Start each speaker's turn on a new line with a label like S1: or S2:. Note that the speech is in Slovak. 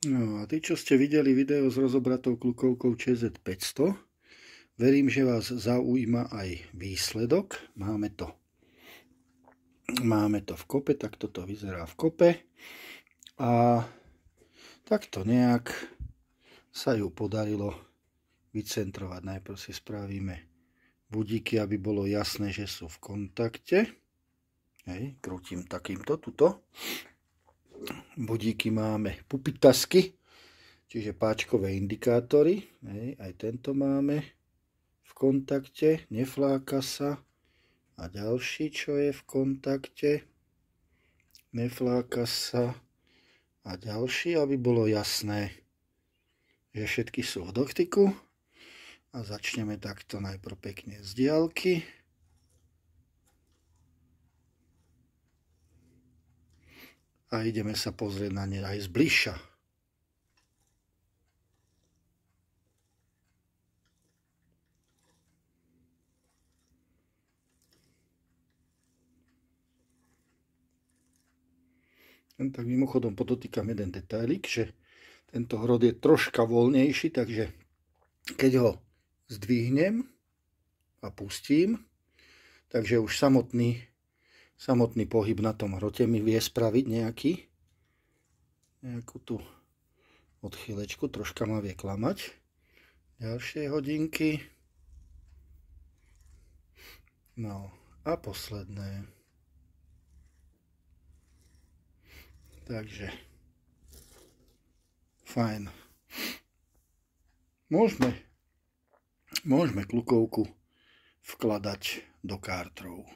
S1: No a tí, čo ste videli video s rozobratou klukovkou ČZ500, verím, že vás zaujíma aj výsledok. Máme to. Máme to v kope, tak toto vyzerá v kope. A takto nejak sa ju podarilo vycentrovať. Najprv si spravíme budíky, aby bolo jasné, že sú v kontakte. Hej, krútim takýmto, tuto budíky máme pupitasky, čiže páčkové indikátory. Hej, aj tento máme v kontakte, nefláka sa. A ďalší, čo je v kontakte, nefláka sa. A ďalší, aby bolo jasné, že všetky sú v dotyku. A začneme takto najprv pekne z
S2: diálky.
S1: a ideme sa pozrieť na ne aj zbližša. tak mimochodom podotýkam jeden detailik, že tento hrod je troška voľnejší, takže keď ho zdvihnem a pustím, takže už samotný samotný pohyb na tom rote mi vie spraviť nejaký nejakú tú odchylečku, troška ma vie klamať ďalšie hodinky no a posledné takže fajn môžeme môžeme klukovku vkladať do kartrov.